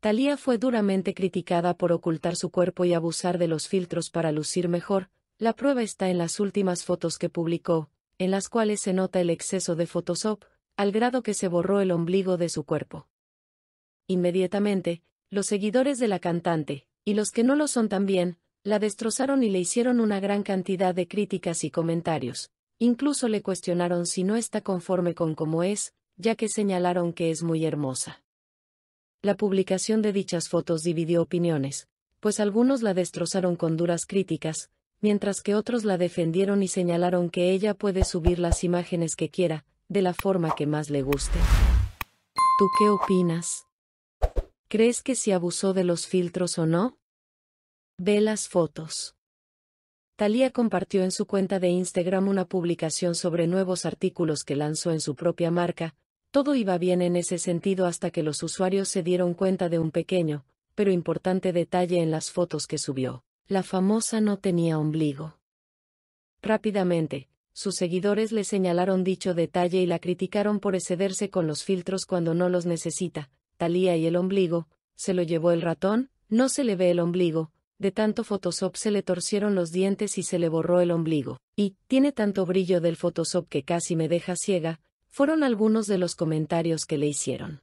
Talía fue duramente criticada por ocultar su cuerpo y abusar de los filtros para lucir mejor, la prueba está en las últimas fotos que publicó, en las cuales se nota el exceso de Photoshop, al grado que se borró el ombligo de su cuerpo. Inmediatamente, los seguidores de la cantante, y los que no lo son también, la destrozaron y le hicieron una gran cantidad de críticas y comentarios. Incluso le cuestionaron si no está conforme con cómo es, ya que señalaron que es muy hermosa. La publicación de dichas fotos dividió opiniones, pues algunos la destrozaron con duras críticas, mientras que otros la defendieron y señalaron que ella puede subir las imágenes que quiera, de la forma que más le guste. ¿Tú qué opinas? ¿Crees que se abusó de los filtros o no? Ve las fotos. Thalía compartió en su cuenta de Instagram una publicación sobre nuevos artículos que lanzó en su propia marca, todo iba bien en ese sentido hasta que los usuarios se dieron cuenta de un pequeño, pero importante detalle en las fotos que subió. La famosa no tenía ombligo. Rápidamente, sus seguidores le señalaron dicho detalle y la criticaron por excederse con los filtros cuando no los necesita. Talía y el ombligo, se lo llevó el ratón, no se le ve el ombligo, de tanto Photoshop se le torcieron los dientes y se le borró el ombligo, y, tiene tanto brillo del Photoshop que casi me deja ciega, fueron algunos de los comentarios que le hicieron.